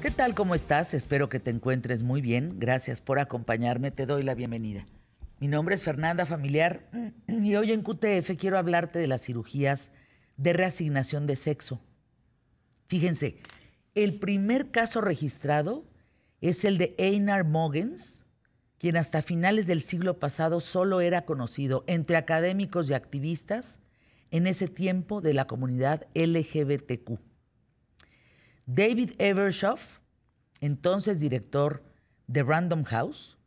¿Qué tal? ¿Cómo estás? Espero que te encuentres muy bien. Gracias por acompañarme. Te doy la bienvenida. Mi nombre es Fernanda Familiar y hoy en QTF quiero hablarte de las cirugías de reasignación de sexo. Fíjense, el primer caso registrado es el de Einar Mogens, quien hasta finales del siglo pasado solo era conocido entre académicos y activistas en ese tiempo de la comunidad LGBTQ. David Evershoff, entonces director de Random House,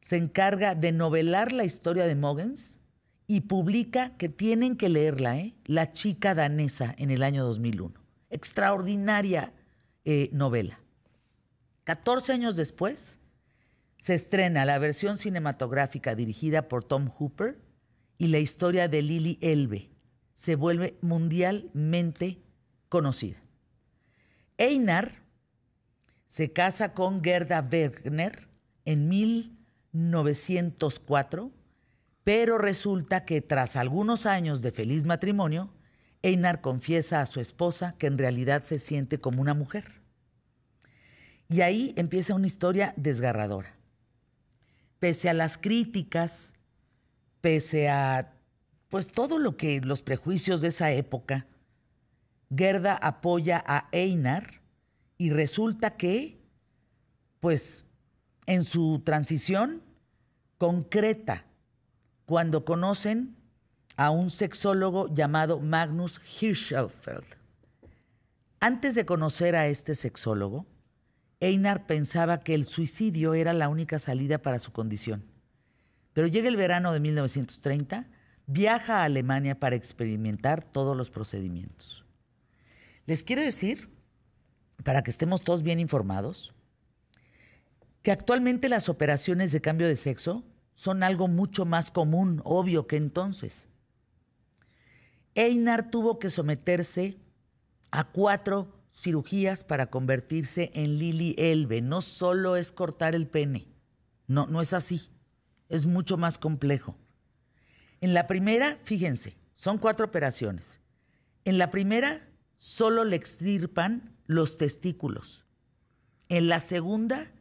se encarga de novelar la historia de Mogens y publica que tienen que leerla, ¿eh? La chica danesa en el año 2001. Extraordinaria eh, novela. 14 años después, se estrena la versión cinematográfica dirigida por Tom Hooper y la historia de Lily Elbe se vuelve mundialmente conocida. Einar se casa con Gerda Wegner en 1904, pero resulta que tras algunos años de feliz matrimonio, Einar confiesa a su esposa que en realidad se siente como una mujer. Y ahí empieza una historia desgarradora. Pese a las críticas, pese a pues todo lo que los prejuicios de esa época, Gerda apoya a Einar y resulta que, pues, en su transición concreta, cuando conocen a un sexólogo llamado Magnus Hirschfeld. Antes de conocer a este sexólogo, Einar pensaba que el suicidio era la única salida para su condición. Pero llega el verano de 1930, viaja a Alemania para experimentar todos los procedimientos. Les quiero decir, para que estemos todos bien informados, que actualmente las operaciones de cambio de sexo son algo mucho más común, obvio que entonces. Einar tuvo que someterse a cuatro cirugías para convertirse en Lily Elbe. No solo es cortar el pene, no, no es así, es mucho más complejo. En la primera, fíjense, son cuatro operaciones. En la primera solo le extirpan los testículos. En la segunda,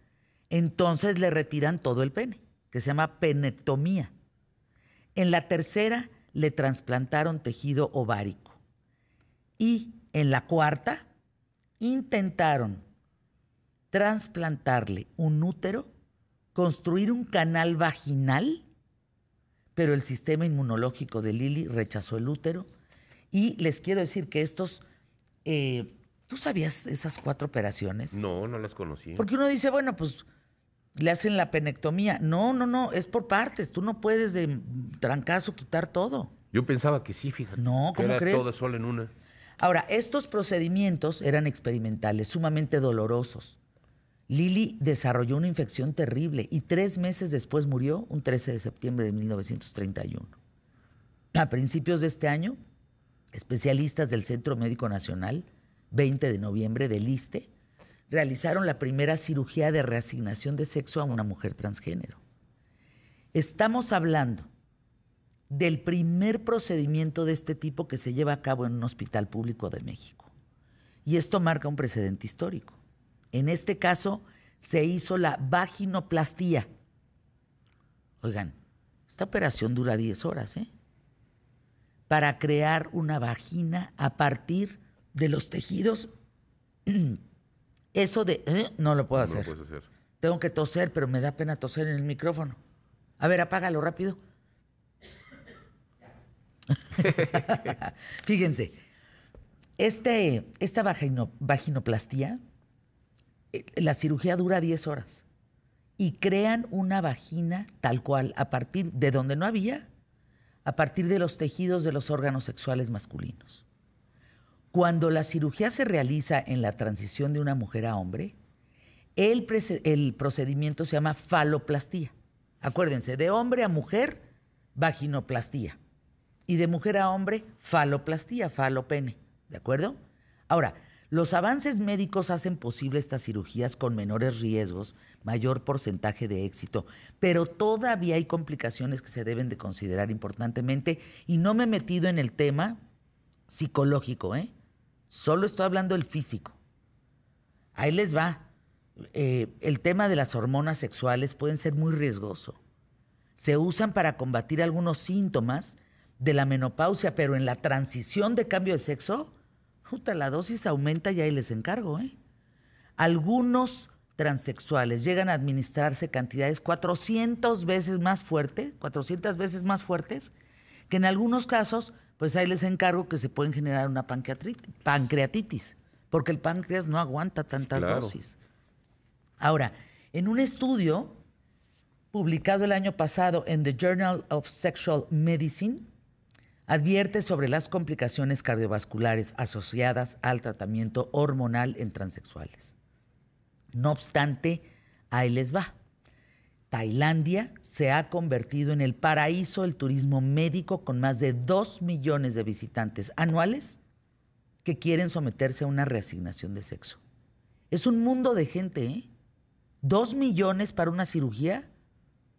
entonces le retiran todo el pene, que se llama penectomía. En la tercera, le trasplantaron tejido ovárico. Y en la cuarta, intentaron trasplantarle un útero, construir un canal vaginal, pero el sistema inmunológico de Lili rechazó el útero. Y les quiero decir que estos eh, ¿Tú sabías esas cuatro operaciones? No, no las conocía. Porque uno dice, bueno, pues le hacen la penectomía. No, no, no, es por partes. Tú no puedes de trancazo quitar todo. Yo pensaba que sí, fíjate. No, ¿cómo era crees? Todo solo en una. Ahora, estos procedimientos eran experimentales, sumamente dolorosos. Lili desarrolló una infección terrible y tres meses después murió, un 13 de septiembre de 1931. A principios de este año, especialistas del Centro Médico Nacional, 20 de noviembre del ISTE, realizaron la primera cirugía de reasignación de sexo a una mujer transgénero. Estamos hablando del primer procedimiento de este tipo que se lleva a cabo en un hospital público de México. Y esto marca un precedente histórico. En este caso se hizo la vaginoplastía. Oigan, esta operación dura 10 horas, ¿eh? para crear una vagina a partir de los tejidos. Eso de eh, no lo puedo hacer. No lo hacer. Tengo que toser, pero me da pena toser en el micrófono. A ver, apágalo rápido. Fíjense, este, esta vaginoplastía, eh, la cirugía dura 10 horas y crean una vagina tal cual, a partir de donde no había, a partir de los tejidos de los órganos sexuales masculinos. Cuando la cirugía se realiza en la transición de una mujer a hombre, el, el procedimiento se llama faloplastía. Acuérdense, de hombre a mujer, vaginoplastía. Y de mujer a hombre, faloplastía, falopene. ¿De acuerdo? Ahora, los avances médicos hacen posible estas cirugías con menores riesgos, mayor porcentaje de éxito, pero todavía hay complicaciones que se deben de considerar importantemente y no me he metido en el tema psicológico, ¿eh? Solo estoy hablando del físico. Ahí les va. Eh, el tema de las hormonas sexuales pueden ser muy riesgoso. Se usan para combatir algunos síntomas de la menopausia, pero en la transición de cambio de sexo, la dosis aumenta y ahí les encargo, ¿eh? Algunos transexuales llegan a administrarse cantidades 400 veces más fuertes, 400 veces más fuertes, que en algunos casos, pues ahí les encargo que se pueden generar una pancreatitis, porque el páncreas no aguanta tantas dosis. Ahora, en un estudio publicado el año pasado en The Journal of Sexual Medicine, advierte sobre las complicaciones cardiovasculares asociadas al tratamiento hormonal en transexuales. No obstante, ahí les va. Tailandia se ha convertido en el paraíso del turismo médico con más de 2 millones de visitantes anuales que quieren someterse a una reasignación de sexo. Es un mundo de gente, ¿eh? ¿Dos millones para una cirugía?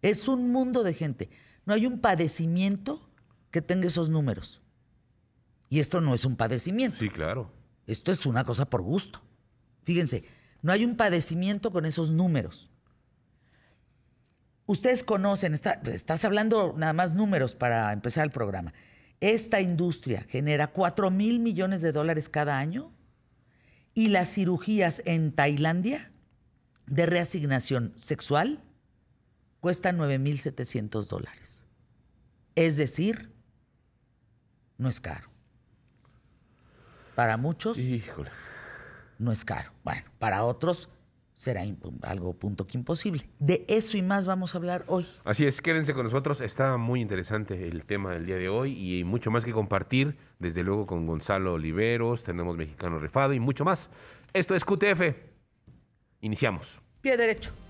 Es un mundo de gente. No hay un padecimiento que tenga esos números. Y esto no es un padecimiento. Sí, claro. Esto es una cosa por gusto. Fíjense, no hay un padecimiento con esos números. Ustedes conocen, estás hablando nada más números para empezar el programa. Esta industria genera 4 mil millones de dólares cada año y las cirugías en Tailandia de reasignación sexual cuestan mil 700 dólares. Es decir, no es caro. Para muchos, Híjole. no es caro. Bueno, para otros será algo punto que imposible. De eso y más vamos a hablar hoy. Así es, quédense con nosotros. Está muy interesante el tema del día de hoy y mucho más que compartir. Desde luego con Gonzalo Oliveros, tenemos Mexicano Refado y mucho más. Esto es QTF. Iniciamos. Pie derecho.